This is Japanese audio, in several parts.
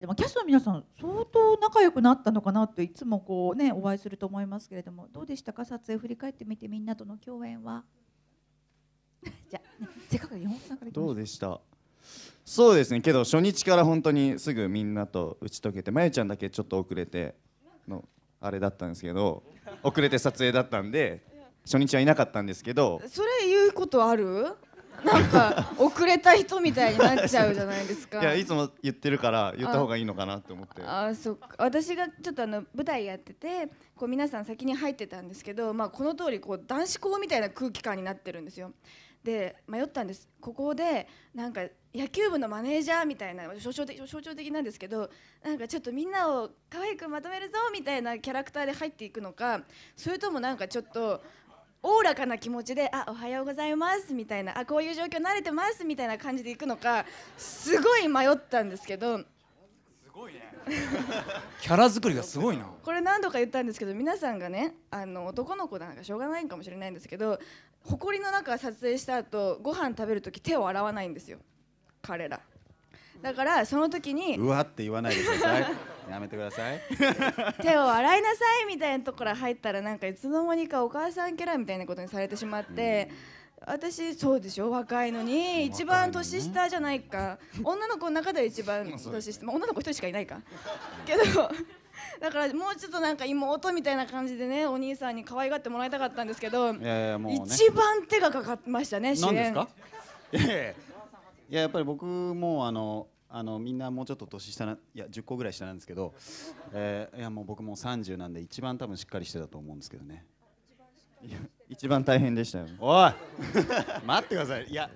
でもキャストの皆さん相当仲良くなったのかなっていつもこうねお会いすると思いますけれどもどうでしたか撮影振り返ってみてみんなとの共演は じゃあ、せっかく山本さんからどうでしたそうですねけど初日から本当にすぐみんなと打ち解けてまゆちゃんだけちょっと遅れてのあれだったんですけど遅れて撮影だったんで初日はいなかったんですけどそれ言うことあるなんか遅れた人みたいになっちゃうじゃないですか いやいつも言ってるから言った方がいいのかなって思ってあ あそっか私がちょっとあの舞台やっててこう皆さん先に入ってたんですけど、まあ、この通りこう男子校みたいな空気感になってるんですよで迷ったんですここでなんか野球部のマネージャーみたいな象徴的象徴的なんですけどなんかちょっとみんなを可愛くまとめるぞみたいなキャラクターで入っていくのかそれともなんかちょっとおおらかな気持ちで「あおはようございます」みたいな「あこういう状況慣れてます」みたいな感じでいくのかすごい迷ったんですけど。すごいね キャラ作りがすごいなこれ何度か言ったんですけど皆さんがねあの男の子なんかしょうがないかもしれないんですけど埃の中撮影した後ご飯食べる時手を洗わないんですよ彼らだからその時にうわって言わないでくださいやめてください手を洗いなさいみたいなところ入ったらなんかいつの間にかお母さんキャラみたいなことにされてしまって、うん、私そうでしょ若いのに一番年下じゃないか、女の子の中では一番年下、まあ、女の子一人しかいないかけどだからもうちょっとなんか妹みたいな感じでねお兄さんに可愛がってもらいたかったんですけど、ね、一番手がかかりましたね主演。いやいややっぱり僕もあのあのみんなもうちょっと年下ないや10個ぐらい下なんですけど、えー、いやもう僕も30なんで一番多分しっかりしてたと思うんですけどね一番大変でしたよおい 待ってくださいいや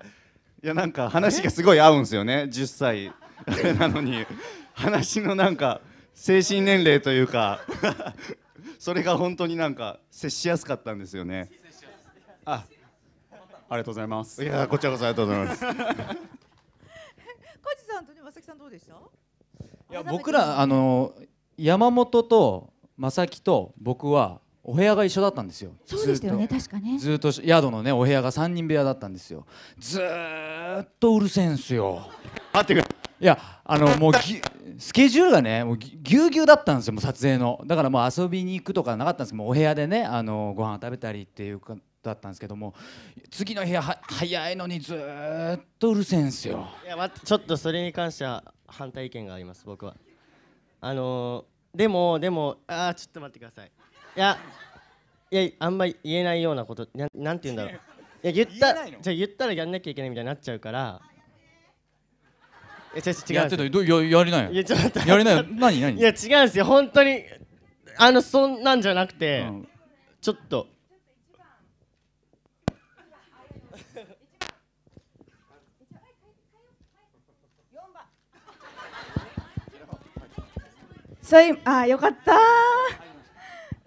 いやなんか話がすごい合うんですよね10歳なのに話のなんか精神年齢というかそれが本当になんか接しやすかったんですよねあありがとうございますいやこちらこそありがとうございますさんとねさきさんどうでしたいや僕らあの山本とまさきと僕はお部屋が一緒だったんですよそうですよね確かねずっと宿のねお部屋が3人部屋だったんですよずっとうるせえんすよ待ってくだいやあのもうスケジュールがねもうぎゅうぎゅうだったんですよもう撮影のだからもう遊びに行くとかなかったんですけどもうお部屋でねあのご飯食べたりっていうかだったんですけども次の部屋は早いのにずっとうるせえんすよいや、ま、ちょっとそれに関しては反対意見があります僕はあのー、でもでもああちょっと待ってくださいいやいやあんまり言えないようなことななんて言うんだろういや言ったじゃ言ったらやんなきゃいけないみたいになっちゃうからいや違う違うやってたややりないいやちょっとやりない何何いや違うんですよ本当にあのそんなんじゃなくて、うん、ちょっとそういうあよかった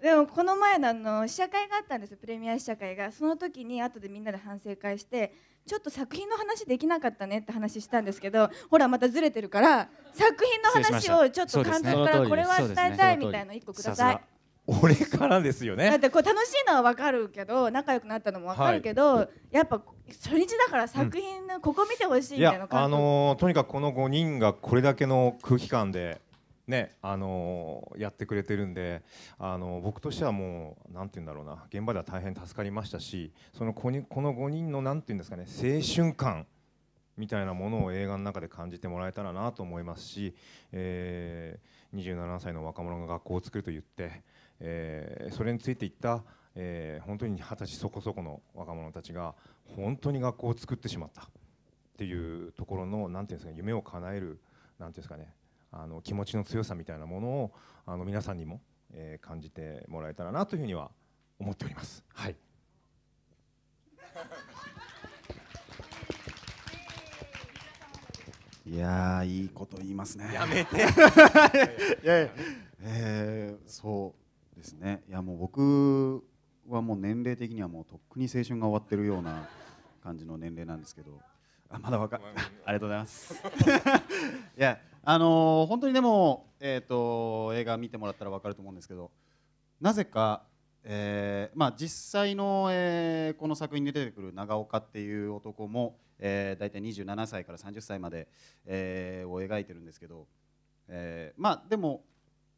でもこの前のあの試写会があったんですよプレミア試写会がその時に後でみんなで反省会してちょっと作品の話できなかったねって話したんですけどほらまたずれてるから作品の話をちょっと監督からこれは伝えたいみたいな1個ください。俺からですよねだってこう楽しいのは分かるけど仲良くなったのも分かるけど、はい、やっぱ初日だから作品のここ見てほしいみたいな感じ、うん、あのー、とにかくこの5人がこれだけの空気感でねあのやってくれてるんであの僕としてはもう何て言うんだろうな現場では大変助かりましたしそのこにこの5人の何て言うんですかね青春感みたいなものを映画の中で感じてもらえたらなと思いますし、えー、27歳の若者が学校を作ると言って、えー、それについていった、えー、本当に二十歳そこそこの若者たちが本当に学校を作ってしまったっていうところの何て言うんですか夢を叶える何て言うんですかねあの気持ちの強さみたいなものをあの皆さんにも、えー、感じてもらえたらなというふうには思っております。はいいやいいこと言いますね。やめて。いやいや、えー、そうですね。いやもう僕はもう年齢的にはもうとっくに青春が終わってるような感じの年齢なんですけど、あまだわか ありがとうございます。いやあのー、本当にでも、えーと、映画見てもらったら分かると思うんですけどなぜか、えーまあ、実際の、えー、この作品に出てくる長岡っていう男も、えー、大体27歳から30歳まで、えー、を描いてるんですけど、えー、まあでも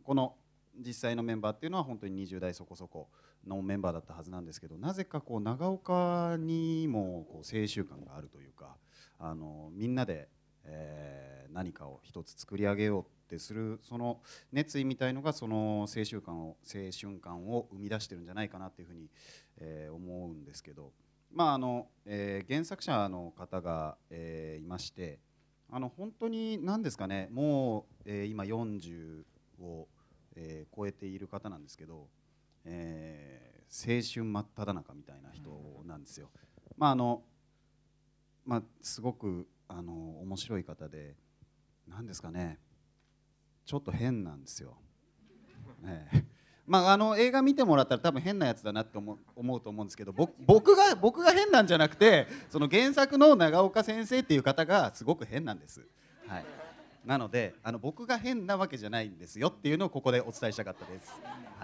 この実際のメンバーっていうのは本当に20代そこそこのメンバーだったはずなんですけどなぜかこう長岡にもこう青春感があるというかあのみんなでえー、何かを一つ作り上げようってするその熱意みたいのがその青春感を青春感を生み出してるんじゃないかなっていうふうに、えー、思うんですけど、まああのえー、原作者の方が、えー、いましてあの本当に何ですかねもう、えー、今40を、えー、超えている方なんですけど、えー、青春真っ只中みたいな人なんですよ。まああのまあ、すごくあの面白い方で何ですかねちょっと変なんですよ。ええ、まあ、あの映画見てもらったら多分変なやつだなって思うと思うんですけど僕が僕が変なんじゃなくてその原作の長岡先生っていう方がすごく変なんです。はい、なのであの僕が変なわけじゃないんですよっていうのをここでお伝えしたかったです。はい